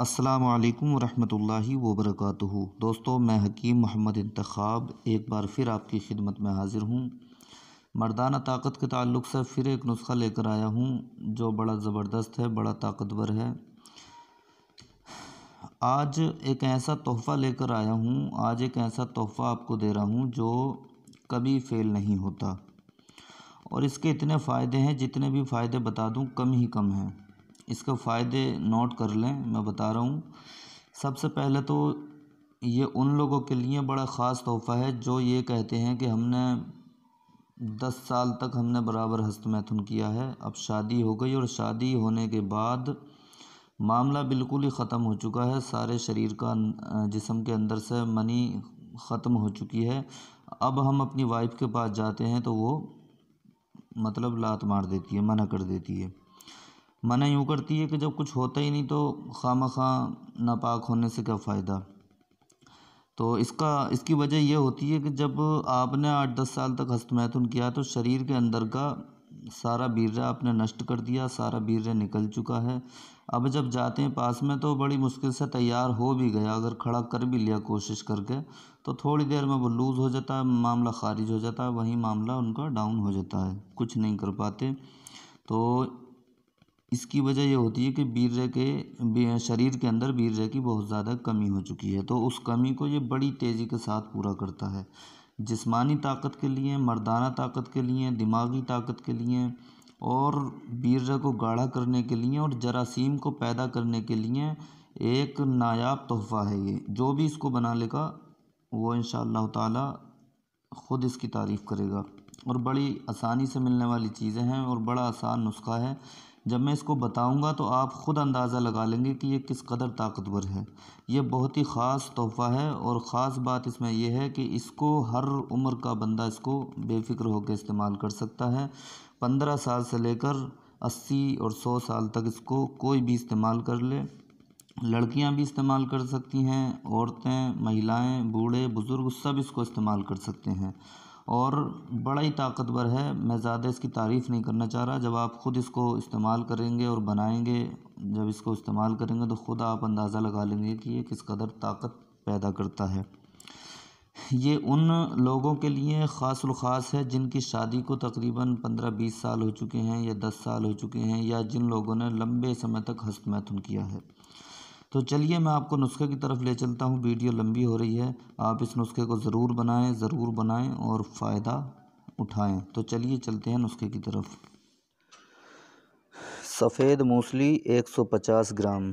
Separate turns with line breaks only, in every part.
السلام علیکم ورحمۃ اللہ وبرکاتہ دوستو میں حکیم محمد انتخاب ایک بار پھر آپ کی خدمت میں حاضر ہوں مردانہ طاقت کے تعلق سے پھر ایک نسخہ لے کر آیا ہوں جو بڑا زبردست ہے بڑا طاقتور ہے آج ایک ایسا تحفہ لے کر آیا ہوں آج ایک ایسا تحفہ آپ کو دے رہا ہوں جو کبھی فیل نہیں ہوتا اور اس کے اتنے فائدے ہیں جتنے بھی فائدے بتا دوں کم ہی کم ہیں اس کا فائدے نوٹ کر لیں میں بتا رہا ہوں سب سے پہلے تو یہ ان لوگوں کے لیے بڑا خاص تحفہ ہے جو یہ کہتے ہیں کہ ہم نے دس سال تک ہم نے برابر ہست میتھن کیا ہے اب شادی ہو گئی اور شادی ہونے کے بعد معاملہ بالکل ہی ختم ہو چکا ہے سارے شریر کا جسم کے اندر سے منی ختم ہو چکی ہے اب ہم اپنی وائف کے پاس جاتے ہیں تو وہ مطلب لات مار دیتی ہے منع کر دیتی ہے منع یوں کرتی ہے کہ جب کچھ ہوتا ہی نہیں تو خواہ مخواہ ناپاک ہونے سے کیا فائدہ تو اس کا اس کی وجہ یہ ہوتی ہے کہ جب آپ نے آٹھ دس سال تک ہست میتھن کیا تو شریر کے اندر کا سارا بیرہ آپ نے نشٹ کر دیا سارا بیرہ نکل چکا ہے اب جب جاتے ہیں پاس میں تو بڑی مشکل سے تیار ہو بھی گیا اگر کھڑا کر بھی لیا کوشش کر کے تو تھوڑی دیر میں وہ لوز ہو جاتا ہے معاملہ خارج ہو جاتا ہے وہیں معاملہ ان کا ڈاؤن ہو جاتا ہے کچھ نہیں کر پاتے تو اس کی وجہ یہ ہوتی ہے کہ بیرے کے شریر کے اندر بیرے کی بہت زیادہ کمی ہو چکی ہے تو اس کمی کو یہ بڑی تیزی کے ساتھ پورا کرتا ہے جسمانی طاقت کے لیے مردانہ طاقت کے لیے دماغی طاقت کے لیے اور بیرے کو گاڑھا کرنے کے لیے اور جراثیم کو پیدا کرنے کے لیے ایک نایاب تحفہ ہے یہ جو بھی اس کو بنا لے گا وہ ان شاء اللہ تعالی خود اس کی تعریف کرے گا اور بڑی آسانی سے ملنے والی چیزیں ہیں اور بڑا آسان نسخہ ہے جب میں اس کو بتاؤں گا تو آپ خود اندازہ لگا لیں گے کہ یہ کس قدر طاقتور ہے یہ بہت ہی خاص تحفہ ہے اور خاص بات اس میں یہ ہے کہ اس کو ہر عمر کا بندہ اس کو بے فکر ہو کے استعمال کر سکتا ہے پندرہ سال سے لے کر اسی اور سو سال تک اس کو کوئی بھی استعمال کر لے لڑکیاں بھی استعمال کر سکتی ہیں عورتیں مہیلائیں بوڑھے بزرگ سب اس کو استعمال کر سکتے ہیں اور بڑا ہی طاقتور ہے میں زیادہ اس کی تعریف نہیں کرنا چاہ رہا جب آپ خود اس کو استعمال کریں گے اور بنائیں گے جب اس کو استعمال کریں گے تو خود آپ اندازہ لگا لیں گے کہ یہ کس قدر طاقت پیدا کرتا ہے یہ ان لوگوں کے لیے خاص الخاص ہے جن کی شادی کو تقریباً پندرہ بیس سال ہو چکے ہیں یا دس سال ہو چکے ہیں یا جن لوگوں نے لمبے سمے تک ہست میتھن کیا ہے تو چلیے میں آپ کو نسخے کی طرف لے چلتا ہوں ویڈیو لمبی ہو رہی ہے آپ اس نسخے کو ضرور بنائیں ضرور بنائیں اور فائدہ اٹھائیں تو چلیے چلتے ہیں نسخے کی طرف سفید موسلی ایک سو پچاس گرام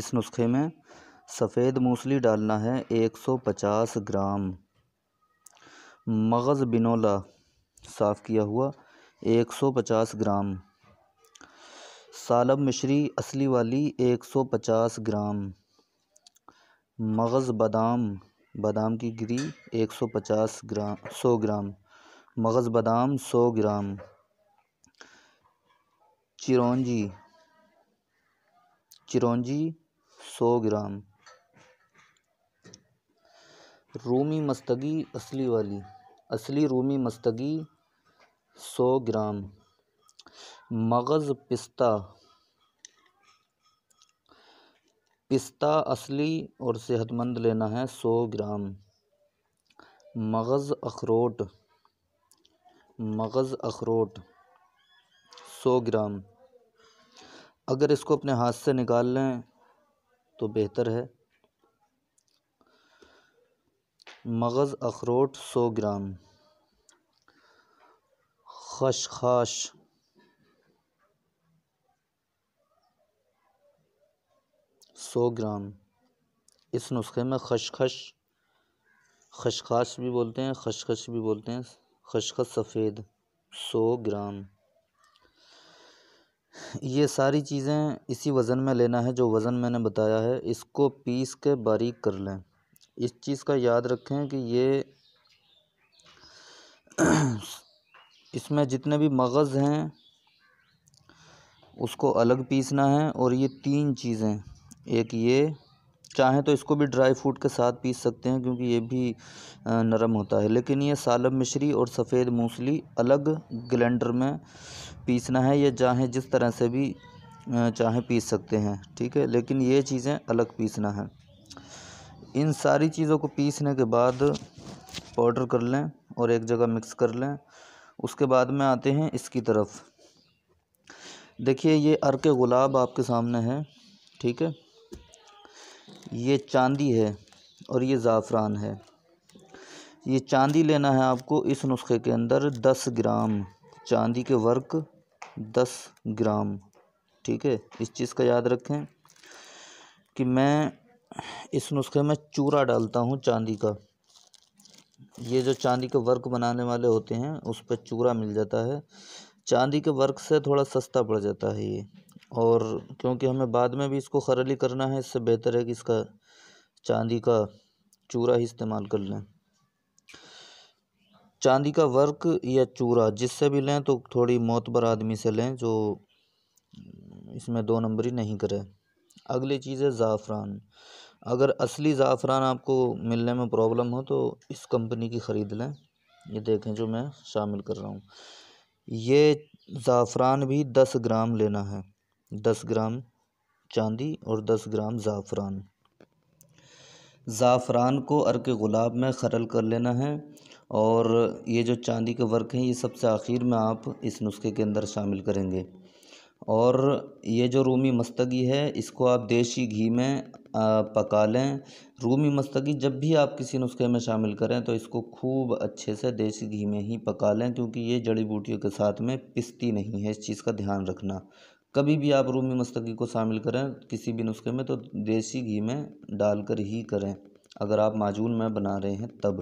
اس نسخے میں سفید موسلی ڈالنا ہے ایک سو پچاس گرام مغز بنولا صاف کیا ہوا ایک سو پچاس گرام سالب مشری اصلی والی ایک سو پچاس گرام مغز بادام بادام کی گری ایک سو پچاس گرام سو گرام مغز بادام سو گرام چرونجی چرونجی سو گرام رومی مستگی اصلی والی اصلی رومی مستگی سو گرام مغز پستہ پستہ اصلی اور صحت مند لینا ہے سو گرام مغز اخروٹ مغز اخروٹ سو گرام اگر اس کو اپنے ہاتھ سے نکال لیں تو بہتر ہے مغز اخروٹ سو گرام خشخاش سو گرام اس نسخے میں خشخش خشخاش بھی بولتے ہیں خشخش بھی بولتے ہیں خشخش سفید سو گرام یہ ساری چیزیں اسی وزن میں لینا ہے جو وزن میں نے بتایا ہے اس کو پیس کے باریک کر لیں اس چیز کا یاد رکھیں کہ یہ اس میں جتنے بھی مغز ہیں اس کو الگ پیسنا ہے اور یہ تین چیزیں ایک یہ چاہیں تو اس کو بھی ڈرائی فروٹ کے ساتھ پیس سکتے ہیں کیونکہ یہ بھی نرم ہوتا ہے لیکن یہ سالم مشری اور سفید موسلی الگ گلینڈر میں پیسنا ہے یا چاہیں جس طرح سے بھی چاہیں پیس سکتے ہیں ٹھیک ہے لیکن یہ چیزیں الگ پیسنا ہے ان ساری چیزوں کو پیسنے کے بعد پاؤڈر کر لیں اور ایک جگہ مکس کر لیں اس کے بعد میں آتے ہیں اس کی طرف دیکھیے یہ عرق غلاب آپ کے سامنے ہے ٹھیک ہے یہ چاندی ہے اور یہ زعفران ہے یہ چاندی لینا ہے آپ کو اس نسخے کے اندر دس گرام چاندی کے ورق دس گرام ٹھیک ہے اس چیز کا یاد رکھیں کہ میں اس نسخے میں چورا ڈالتا ہوں چاندی کا یہ جو چاندی کے ورق بنانے والے ہوتے ہیں اس پہ چورا مل جاتا ہے چاندی کے ورق سے تھوڑا سستا پڑ جاتا ہے یہ اور کیونکہ ہمیں بعد میں بھی اس کو خرلی کرنا ہے اس سے بہتر ہے کہ اس کا چاندی کا چورا ہی استعمال کر لیں چاندی کا ورک یا چورا جس سے بھی لیں تو تھوڑی معتبر آدمی سے لیں جو اس میں دو نمبری نہیں کرے اگلی چیز ہے زعفران اگر اصلی زعفران آپ کو ملنے میں پرابلم ہو تو اس کمپنی کی خرید لیں یہ دیکھیں جو میں شامل کر رہا ہوں یہ زعفران بھی دس گرام لینا ہے دس گرام چاندی اور دس گرام زعفران زعفران کو ارکے گلاب میں خرل کر لینا ہے اور یہ جو چاندی کے ورق ہیں یہ سب سے آخر میں آپ اس نسخے کے اندر شامل کریں گے اور یہ جو رومی مستگی ہے اس کو آپ دیشی گھی میں پکا لیں رومی مستگی جب بھی آپ کسی نسخے میں شامل کریں تو اس کو خوب اچھے سے دیسی گھی میں ہی پکا لیں کیونکہ یہ جڑی بوٹیوں کے ساتھ میں پستی نہیں ہے اس چیز کا دھیان رکھنا کبھی بھی آپ رومی مستقی کو شامل کریں کسی بھی نسخے میں تو دیسی گھی میں ڈال کر ہی کریں اگر آپ معجون میں بنا رہے ہیں تب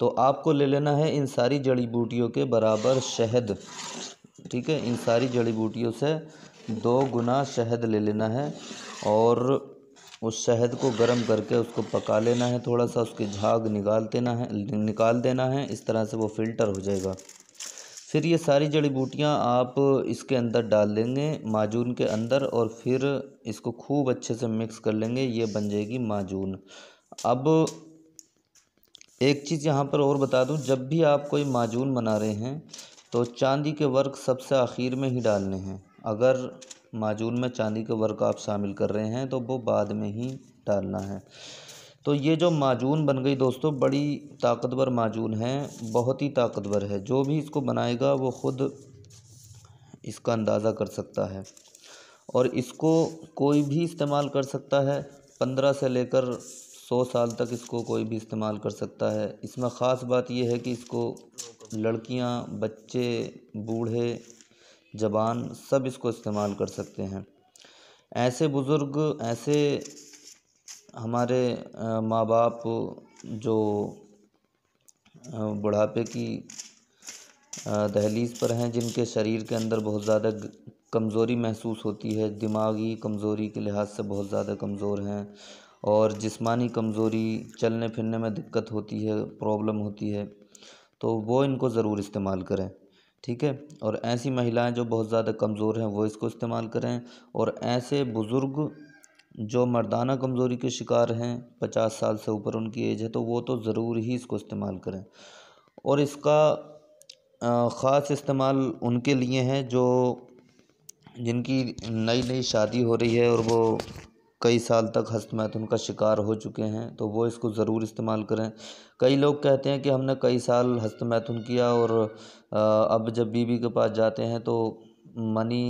تو آپ کو لے لینا ہے ان ساری جڑی بوٹیوں کے برابر شہد ٹھیک ہے ان ساری جڑی بوٹیوں سے دو گنا شہد لے لینا ہے اور اس شہد کو گرم کر کے اس کو پکا لینا ہے تھوڑا سا اس کی جھاگ دینا ہے نکال دینا ہے اس طرح سے وہ فلٹر ہو جائے گا پھر یہ ساری جڑی بوٹیاں آپ اس کے اندر ڈال دیں گے معجون کے اندر اور پھر اس کو خوب اچھے سے مکس کر لیں گے یہ بن جائے گی معجون اب ایک چیز یہاں پر اور بتا دوں جب بھی آپ کوئی معجون منا رہے ہیں تو چاندی کے ورق سب سے آخر میں ہی ڈالنے ہیں اگر معجون میں چاندی کے ورق آپ شامل کر رہے ہیں تو وہ بعد میں ہی ڈالنا ہے تو یہ جو معجون بن گئی دوستو بڑی طاقتور معجون ہیں بہت ہی طاقتور ہے جو بھی اس کو بنائے گا وہ خود اس کا اندازہ کر سکتا ہے اور اس کو کوئی بھی استعمال کر سکتا ہے پندرہ سے لے کر سو سال تک اس کو کوئی بھی استعمال کر سکتا ہے اس میں خاص بات یہ ہے کہ اس کو لڑکیاں بچے بوڑھے جوان سب اس کو استعمال کر سکتے ہیں ایسے بزرگ ایسے ہمارے ماں باپ جو بڑھاپے کی دہلیز پر ہیں جن کے شریر کے اندر بہت زیادہ کمزوری محسوس ہوتی ہے دماغی کمزوری کے لحاظ سے بہت زیادہ کمزور ہیں اور جسمانی کمزوری چلنے پھرنے میں دقت ہوتی ہے پرابلم ہوتی ہے تو وہ ان کو ضرور استعمال کریں ٹھیک ہے اور ایسی مہیلائیں جو بہت زیادہ کمزور ہیں وہ اس کو استعمال کریں اور ایسے بزرگ جو مردانہ کمزوری کے شکار ہیں پچاس سال سے اوپر ان کی ایج ہے تو وہ تو ضرور ہی اس کو استعمال کریں اور اس کا خاص استعمال ان کے لیے ہیں جو جن کی نئی نئی شادی ہو رہی ہے اور وہ کئی سال تک ہست میتھن کا شکار ہو چکے ہیں تو وہ اس کو ضرور استعمال کریں کئی لوگ کہتے ہیں کہ ہم نے کئی سال ہست میتھن کیا اور اب جب بی بی کے پاس جاتے ہیں تو منی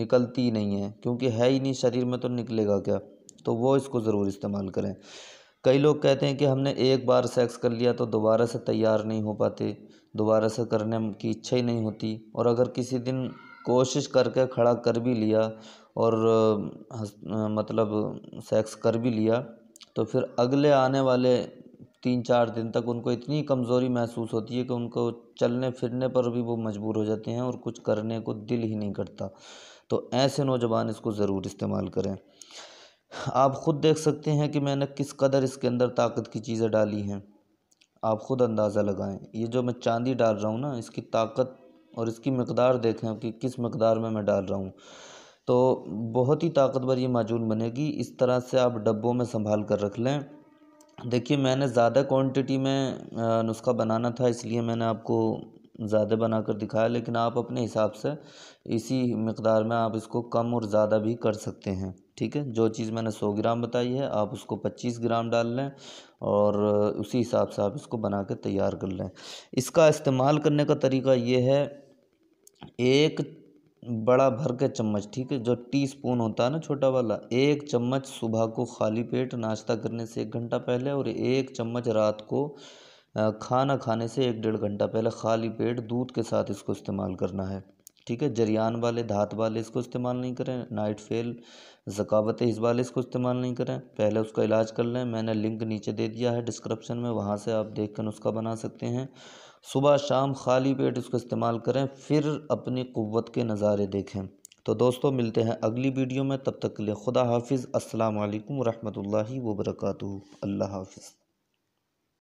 نکلتی نہیں ہے کیونکہ ہے ہی نہیں شریر میں تو نکلے گا کیا تو وہ اس کو ضرور استعمال کریں کئی لوگ کہتے ہیں کہ ہم نے ایک بار سیکس کر لیا تو دوبارہ سے تیار نہیں ہو پاتے دوبارہ سے کرنے کی اچھا ہی نہیں ہوتی اور اگر کسی دن کوشش کر کے کھڑا کر بھی لیا اور مطلب سیکس کر بھی لیا تو پھر اگلے آنے والے تین چار دن تک ان کو اتنی کمزوری محسوس ہوتی ہے کہ ان کو چلنے پھرنے پر بھی وہ مجبور ہو جاتے ہیں اور کچھ کرنے کو دل ہی نہیں کرتا تو ایسے نوجوان اس کو ضرور استعمال کریں آپ خود دیکھ سکتے ہیں کہ میں نے کس قدر اس کے اندر طاقت کی چیزیں ڈالی ہیں آپ خود اندازہ لگائیں یہ جو میں چاندی ڈال رہا ہوں نا اس کی طاقت اور اس کی مقدار دیکھیں کہ کس مقدار میں میں ڈال رہا ہوں تو بہت ہی طاقتور یہ معجون بنے گی اس طرح سے آپ ڈبوں میں سنبھال کر رکھ لیں دیکھیے میں نے زیادہ کوانٹٹی میں نسخہ بنانا تھا اس لیے میں نے آپ کو زیادہ بنا کر دکھایا لیکن آپ اپنے حساب سے اسی مقدار میں آپ اس کو کم اور زیادہ بھی کر سکتے ہیں ٹھیک ہے جو چیز میں نے سو گرام بتائی ہے آپ اس کو پچیس گرام ڈال لیں اور اسی حساب سے آپ اس کو بنا کے تیار کر لیں اس کا استعمال کرنے کا طریقہ یہ ہے ایک بڑا بھر کے چمچ ٹھیک ہے جو ٹی اسپون ہوتا ہے نا چھوٹا والا ایک چمچ صبح کو خالی پیٹ ناشتہ کرنے سے ایک گھنٹہ پہلے اور ایک چمچ رات کو کھانا کھانے سے ایک ڈیڑھ گھنٹہ پہلے خالی پیٹ دودھ کے ساتھ اس کو استعمال کرنا ہے ٹھیک ہے جریان والے دھات والے اس کو استعمال نہیں کریں نائٹ فیل ذکاوت والے اس کو استعمال نہیں کریں پہلے اس کا علاج کر لیں میں نے لنک نیچے دے دیا ہے ڈسکرپشن میں وہاں سے آپ دیکھ کر اس کا بنا سکتے ہیں صبح شام خالی پیٹ اس کو استعمال کریں پھر اپنی قوت کے نظارے دیکھیں تو دوستو ملتے ہیں اگلی ویڈیو میں تب تک کے لیے خدا حافظ السلام علیکم ورحمۃ اللہ وبرکاتہ اللہ حافظ